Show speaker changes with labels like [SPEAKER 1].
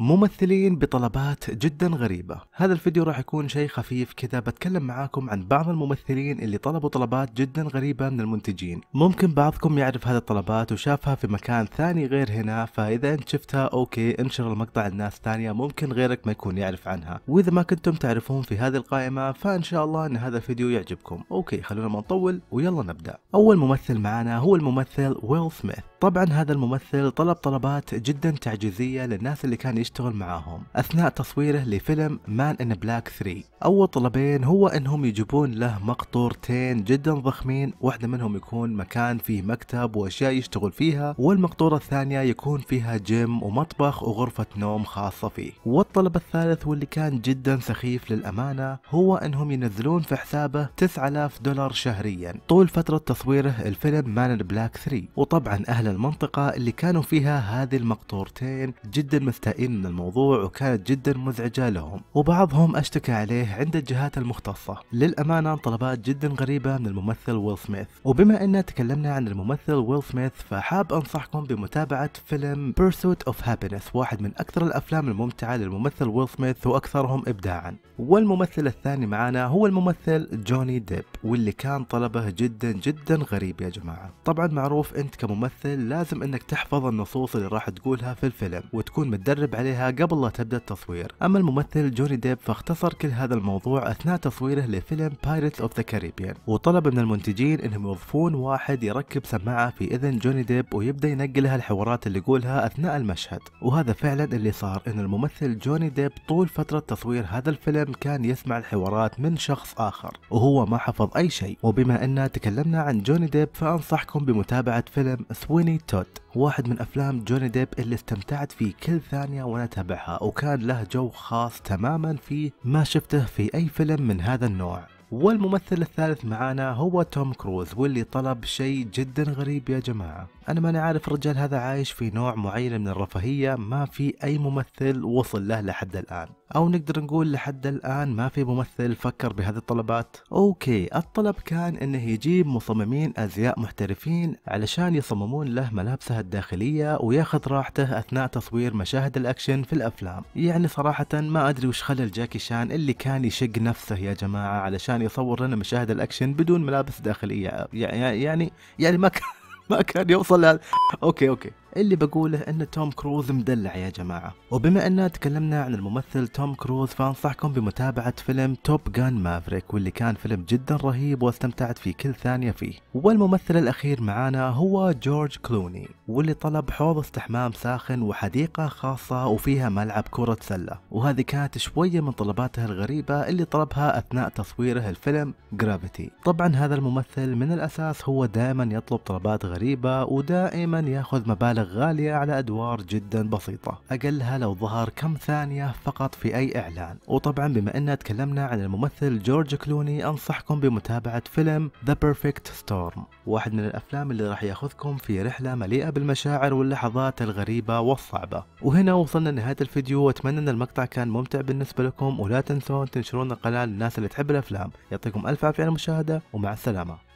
[SPEAKER 1] ممثلين بطلبات جدا غريبة هذا الفيديو راح يكون شيء خفيف كذا بتكلم معاكم عن بعض الممثلين اللي طلبوا طلبات جدا غريبة من المنتجين ممكن بعضكم يعرف هذه الطلبات وشافها في مكان ثاني غير هنا فإذا انت شفتها أوكي انشر المقطع لناس ثانية ممكن غيرك ما يكون يعرف عنها وإذا ما كنتم تعرفون في هذه القائمة فإن شاء الله أن هذا الفيديو يعجبكم أوكي خلونا ما نطول ويلا نبدأ أول ممثل معنا هو الممثل ويل سميث طبعا هذا الممثل طلب طلبات جدا تعجيزية للناس اللي كان يشتغل معاهم أثناء تصويره لفيلم مان إن بلاك 3 أول طلبين هو أنهم يجيبون له مقطورتين جدا ضخمين واحدة منهم يكون مكان فيه مكتب وأشياء يشتغل فيها والمقطورة الثانية يكون فيها جيم ومطبخ وغرفة نوم خاصة فيه والطلب الثالث واللي كان جدا سخيف للأمانة هو أنهم ينزلون في حسابه 9000 دولار شهريا طول فترة تصويره الفيلم مان بلاك 3 وطبعا أهل المنطقة اللي كانوا فيها هذه المقطورتين جدا مستائين من الموضوع وكانت جدا مزعجة لهم وبعضهم اشتكى عليه عند الجهات المختصة للأمانة طلبات جدا غريبة من الممثل ويل سميث وبما أن تكلمنا عن الممثل ويل سميث فحاب أنصحكم بمتابعة فيلم Pursuit of Happiness واحد من أكثر الأفلام الممتعة للممثل ويل سميث وأكثرهم إبداعا والممثل الثاني معنا هو الممثل جوني ديب واللي كان طلبه جدا جدا غريب يا جماعة طبعا معروف أنت كممثل لازم أنك تحفظ النصوص اللي راح تقولها في الفيلم وتكون متدرب عليه عليها قبل لا تبدأ التصوير أما الممثل جوني ديب فاختصر كل هذا الموضوع أثناء تصويره لفيلم بايرت اوف ذا كاريبيان وطلب من المنتجين أنهم يوظفون واحد يركب سماعة في إذن جوني ديب ويبدأ ينقلها الحوارات اللي يقولها أثناء المشهد وهذا فعلا اللي صار أن الممثل جوني ديب طول فترة تصوير هذا الفيلم كان يسمع الحوارات من شخص آخر وهو ما حفظ أي شيء وبما اننا تكلمنا عن جوني ديب فأنصحكم بمتابعة فيلم سويني توت واحد من أفلام جوني ديب اللي استمتعت فيه كل ثانية وأنا أتابعها وكان له جو خاص تماما فيه ما شفته في أي فيلم من هذا النوع والممثل الثالث معانا هو توم كروز واللي طلب شيء جدا غريب يا جماعة أنا ماني عارف الرجال هذا عايش في نوع معين من الرفاهية ما في أي ممثل وصل له لحد الآن او نقدر نقول لحد الان ما في ممثل فكر بهذه الطلبات اوكي الطلب كان انه يجيب مصممين ازياء محترفين علشان يصممون له ملابسه الداخليه وياخذ راحته اثناء تصوير مشاهد الاكشن في الافلام يعني صراحه ما ادري وش خلى الجاكي شان اللي كان يشق نفسه يا جماعه علشان يصور لنا مشاهد الاكشن بدون ملابس داخليه يعني يعني, يعني ما كان ما كان يوصل لهذا اوكي اوكي اللي بقوله ان توم كروز مدلع يا جماعه وبما اننا تكلمنا عن الممثل توم كروز فانصحكم بمتابعه فيلم توب جان مافريك واللي كان فيلم جدا رهيب واستمتعت في كل ثانيه فيه والممثل الاخير معانا هو جورج كلوني واللي طلب حوض استحمام ساخن وحديقه خاصه وفيها ملعب كره سله وهذه كانت شويه من طلباته الغريبه اللي طلبها اثناء تصويره الفيلم جرافيتي طبعا هذا الممثل من الاساس هو دائما يطلب طلبات غريبه ودائما ياخذ مبالغ غالية على أدوار جدا بسيطة أقلها لو ظهر كم ثانية فقط في أي إعلان وطبعا بما أننا تكلمنا عن الممثل جورج كلوني أنصحكم بمتابعة فيلم ذا بيرفكت ستورم واحد من الأفلام اللي راح ياخذكم في رحلة مليئة بالمشاعر واللحظات الغريبة والصعبة وهنا وصلنا لنهاية الفيديو وأتمنى أن المقطع كان ممتع بالنسبة لكم ولا تنسون تنشرون القناة للناس اللي تحب الأفلام يعطيكم ألف عافية على المشاهدة ومع السلامة